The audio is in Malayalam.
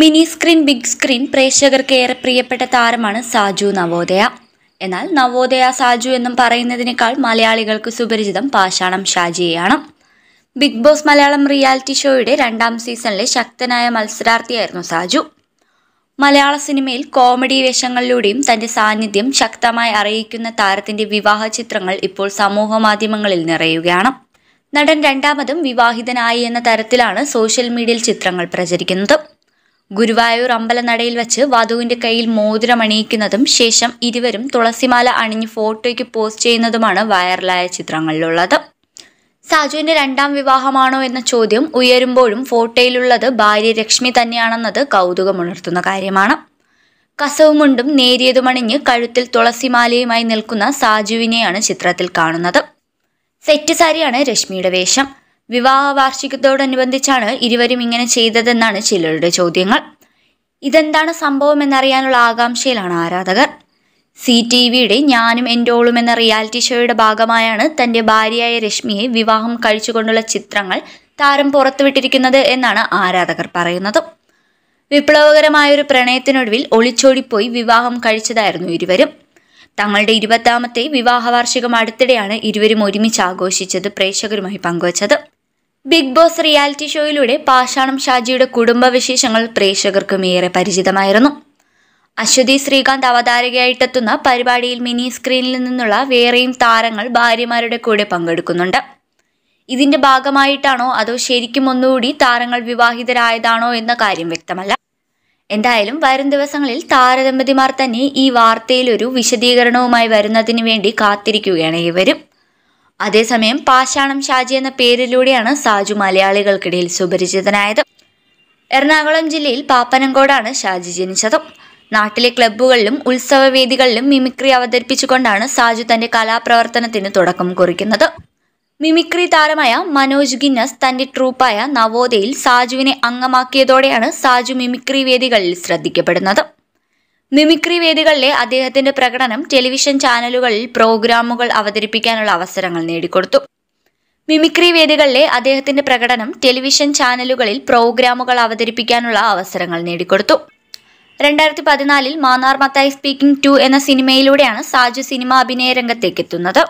മിനി സ്ക്രീൻ ബിഗ് സ്ക്രീൻ പ്രേക്ഷകർക്ക് ഏറെ പ്രിയപ്പെട്ട താരമാണ് സാജു നവോദയ എന്നാൽ നവോദയ സാജു എന്നും പറയുന്നതിനേക്കാൾ മലയാളികൾക്ക് സുപരിചിതം പാഷാണം ഷാജിയാണ് ബിഗ് ബോസ് മലയാളം റിയാലിറ്റി ഷോയുടെ രണ്ടാം സീസണിലെ ശക്തനായ മത്സരാർത്ഥിയായിരുന്നു സാജു മലയാള സിനിമയിൽ കോമഡി വേഷങ്ങളിലൂടെയും തന്റെ സാന്നിധ്യം ശക്തമായി അറിയിക്കുന്ന താരത്തിന്റെ വിവാഹ ചിത്രങ്ങൾ ഇപ്പോൾ സമൂഹ മാധ്യമങ്ങളിൽ നിറയുകയാണ് നടൻ രണ്ടാമതും വിവാഹിതനായി എന്ന തരത്തിലാണ് സോഷ്യൽ മീഡിയയിൽ ചിത്രങ്ങൾ പ്രചരിക്കുന്നത് ഗുരുവായൂർ അമ്പലനടയിൽ വച്ച് വധുവിന്റെ കയ്യിൽ മോതിരം അണിയിക്കുന്നതും ശേഷം ഇരുവരും തുളസിമാല അണിഞ്ഞ് ഫോട്ടോയ്ക്ക് പോസ്റ്റ് ചെയ്യുന്നതുമാണ് വൈറലായ ചിത്രങ്ങളിലുള്ളത് സാജുവിന്റെ രണ്ടാം വിവാഹമാണോ എന്ന ചോദ്യം ഉയരുമ്പോഴും ഫോട്ടോയിലുള്ളത് ഭാര്യ രശ്മി തന്നെയാണെന്നത് കൗതുകമുണർത്തുന്ന കാര്യമാണ് കസവുമുണ്ടും നേരിയതുമണിഞ്ഞ് കഴുത്തിൽ തുളസിമാലയുമായി നിൽക്കുന്ന സാജുവിനെയാണ് ചിത്രത്തിൽ കാണുന്നത് സെറ്റ് സാരിയാണ് രശ്മിയുടെ വേഷം വിവാഹ വാർഷികത്തോടനുബന്ധിച്ചാണ് ഇരുവരും ഇങ്ങനെ ചെയ്തതെന്നാണ് ചിലരുടെ ചോദ്യങ്ങൾ ഇതെന്താണ് സംഭവം എന്നറിയാനുള്ള ആകാംക്ഷയിലാണ് ആരാധകർ സി ടി വിയുടെ ഞാനും എൻ്റോളും എന്ന റിയാലിറ്റി ഷോയുടെ ഭാഗമായാണ് തൻ്റെ ഭാര്യയായ രശ്മിയെ വിവാഹം കഴിച്ചുകൊണ്ടുള്ള ചിത്രങ്ങൾ താരം പുറത്തുവിട്ടിരിക്കുന്നത് എന്നാണ് ആരാധകർ പറയുന്നത് വിപ്ലവകരമായ ഒരു പ്രണയത്തിനൊടുവിൽ ഒളിച്ചോടിപ്പോയി വിവാഹം കഴിച്ചതായിരുന്നു ഇരുവരും തങ്ങളുടെ ഇരുപത്താമത്തെ വിവാഹ വാർഷികം അടുത്തിടെയാണ് ഇരുവരും ഒരുമിച്ച് ആഘോഷിച്ചത് പ്രേക്ഷകരുമായി പങ്കുവച്ചത് ബിഗ് ബോസ് റിയാലിറ്റി ഷോയിലൂടെ പാഷാണം ഷാജിയുടെ കുടുംബവിശേഷങ്ങൾ പ്രേക്ഷകർക്കും ഏറെ പരിചിതമായിരുന്നു അശ്വതി ശ്രീകാന്ത് അവതാരകയായിട്ടെത്തുന്ന പരിപാടിയിൽ മിനി സ്ക്രീനിൽ നിന്നുള്ള വേറെയും താരങ്ങൾ ഭാര്യമാരുടെ കൂടെ പങ്കെടുക്കുന്നുണ്ട് ഇതിന്റെ ഭാഗമായിട്ടാണോ അതോ ശരിക്കും ഒന്നുകൂടി താരങ്ങൾ വിവാഹിതരായതാണോ എന്ന കാര്യം വ്യക്തമല്ല എന്തായാലും വരും ദിവസങ്ങളിൽ താരദമ്പതിമാർ തന്നെ ഈ ഒരു വിശദീകരണവുമായി വരുന്നതിന് വേണ്ടി കാത്തിരിക്കുകയാണ് ഇവരും അതേസമയം പാഷാണം ഷാജി എന്ന പേരിലൂടെയാണ് സാജു മലയാളികൾക്കിടയിൽ സുപരിചിതനായത് എറണാകുളം ജില്ലയിൽ പാപ്പനംകോടാണ് ഷാജി ജനിച്ചത് നാട്ടിലെ ക്ലബ്ബുകളിലും ഉത്സവവേദികളിലും മിമിക്രി അവതരിപ്പിച്ചുകൊണ്ടാണ് സാജു തന്റെ കലാപ്രവർത്തനത്തിന് തുടക്കം കുറിക്കുന്നത് മിമിക്രി താരമായ മനോജ് ഗിന്നസ് തന്റെ ട്രൂപ്പായ നവോദയയിൽ സാജുവിനെ അംഗമാക്കിയതോടെയാണ് സാജു മിമിക്രി വേദികളിൽ ശ്രദ്ധിക്കപ്പെടുന്നത് മിമിക്രി വേദികളിലെ അദ്ദേഹത്തിന്റെ പ്രകടനം ടെലിവിഷൻ ചാനലുകളിൽ പ്രോഗ്രാമുകൾ അവതരിപ്പിക്കാനുള്ള അവസരങ്ങൾ നേടിക്കൊടുത്തു മിമിക്രി വേദികളിലെ അദ്ദേഹത്തിന്റെ പ്രകടനം ടെലിവിഷൻ ചാനലുകളിൽ പ്രോഗ്രാമുകൾ അവതരിപ്പിക്കാനുള്ള അവസരങ്ങൾ നേടിക്കൊടുത്തു രണ്ടായിരത്തി പതിനാലിൽ മാന്നാർ മത്തായി സ്പീക്കിംഗ് ടു എന്ന സിനിമയിലൂടെയാണ് സാജു സിനിമ അഭിനയ രംഗത്തേക്കെത്തുന്നത്